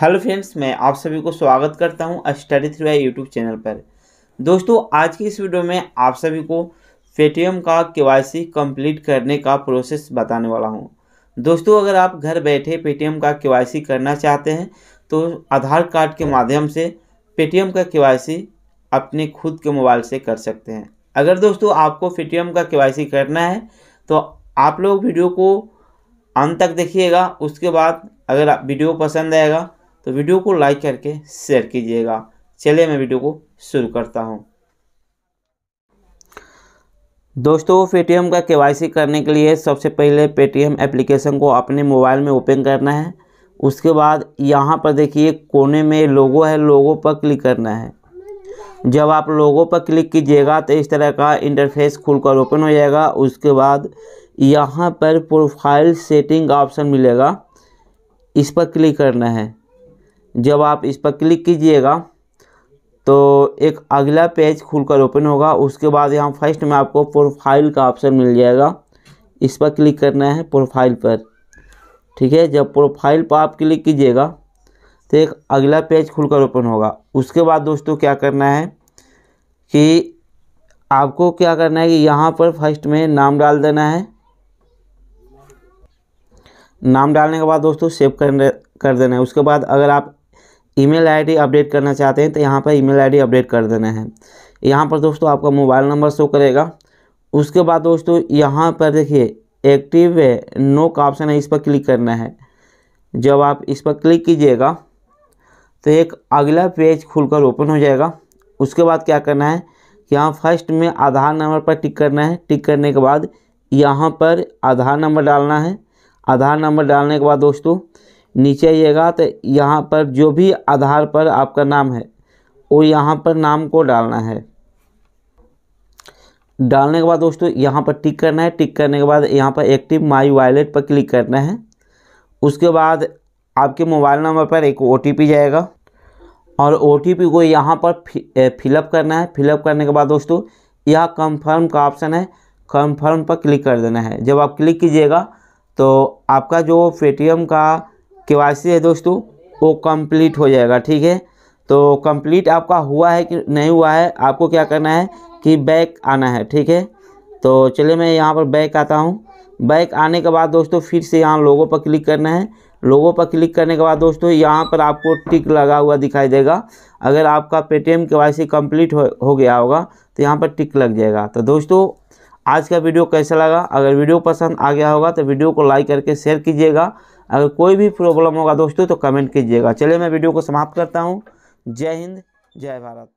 hello friends मैं आप सभी को स्वागत करता हूं study through I YouTube channel पर दोस्तों आज की इस वीडियो में आप सभी को पेटीएम का केवाईसी कंप्लीट करने का प्रोसेस बताने वाला हूं दोस्तों अगर आप घर बैठे पेटीएम का केवाईसी करना चाहते हैं तो आधार कार्ड के माध्यम से पेटीएम का सी अपने खुद के मोबाइल से कर सकते हैं अगर दोस्तों आपको पेटीएम का केवाईसी करना है तो आप लोग वीडियो को अंत तक देखिएगा उसके बाद अगर वीडियो पसंद आएगा तो वीडियो को लाइक करके शेयर कीजिएगा चलिए मैं वीडियो को शुरू करता हूँ दोस्तों पेटीएम का केवाईसी करने के लिए सबसे पहले पेटीएम एप्लीकेशन को अपने मोबाइल में ओपन करना है उसके बाद यहाँ पर देखिए कोने में लोगो है लोगो पर क्लिक करना है जब आप लोगो पर क्लिक कीजिएगा तो इस तरह का इंटरफेस खुलकर ओपन हो जाएगा उसके बाद यहाँ पर प्रोफाइल सेटिंग का ऑप्शन मिलेगा इस पर क्लिक करना है जब आप इस पर क्लिक कीजिएगा तो एक अगला पेज खुलकर ओपन होगा उसके बाद यहाँ फर्स्ट में आपको प्रोफाइल का ऑप्शन मिल जाएगा इस पर क्लिक करना है प्रोफाइल पर ठीक है जब प्रोफाइल पर आप क्लिक कीजिएगा तो एक अगला पेज खुलकर ओपन होगा उसके बाद दोस्तों क्या करना है कि आपको क्या करना है कि यहाँ पर फर्स्ट में नाम डाल देना है नाम डालने के बाद दोस्तों सेव कर कर देना है उसके बाद अगर आप ईमेल आईडी अपडेट करना चाहते हैं तो यहाँ पर ईमेल आईडी अपडेट कर देना है यहाँ पर दोस्तों आपका मोबाइल नंबर शो करेगा उसके बाद दोस्तों यहाँ पर देखिए एक्टिव है नो का ऑप्शन है इस पर क्लिक करना है जब आप इस पर क्लिक कीजिएगा तो एक अगला पेज खुलकर ओपन हो जाएगा उसके बाद क्या करना है यहाँ फर्स्ट में आधार नंबर पर टिक करना है टिक करने के बाद यहाँ पर आधार नंबर डालना है आधार नंबर डालने के बाद दोस्तों नीचे आइएगा तो यहाँ पर जो भी आधार पर आपका नाम है वो यहाँ पर नाम को डालना है डालने के बाद दोस्तों यहाँ पर टिक करना है टिक करने के बाद यहाँ पर एक्टिव माई वॉलेट पर क्लिक करना है उसके बाद आपके मोबाइल नंबर पर एक ओ जाएगा और ओ को यहाँ पर फिलअप करना है फिलअप करने के बाद दोस्तों यह कंफर्म का ऑप्शन है कंफर्म पर क्लिक कर देना है जब आप क्लिक कीजिएगा तो आपका जो पेटीएम का के है दोस्तों वो कंप्लीट हो जाएगा ठीक है तो कंप्लीट आपका हुआ है कि नहीं हुआ है आपको क्या करना है कि बैक आना है ठीक है तो चलिए मैं यहाँ पर बैक आता हूँ बैक आने के बाद दोस्तों फिर से यहाँ लोगों पर क्लिक करना है लोगों पर क्लिक करने के बाद दोस्तों यहाँ पर आपको टिक लगा हुआ दिखाई देगा अगर आपका पेटीएम के वाई सी कम्प्लीट हो, हो गया होगा तो यहाँ पर टिक लग जाएगा तो दोस्तों आज का वीडियो कैसा लगा अगर वीडियो पसंद आ गया होगा तो वीडियो को लाइक करके शेयर कीजिएगा अगर कोई भी प्रॉब्लम होगा दोस्तों तो कमेंट कीजिएगा चलिए मैं वीडियो को समाप्त करता हूँ जय हिंद जय भारत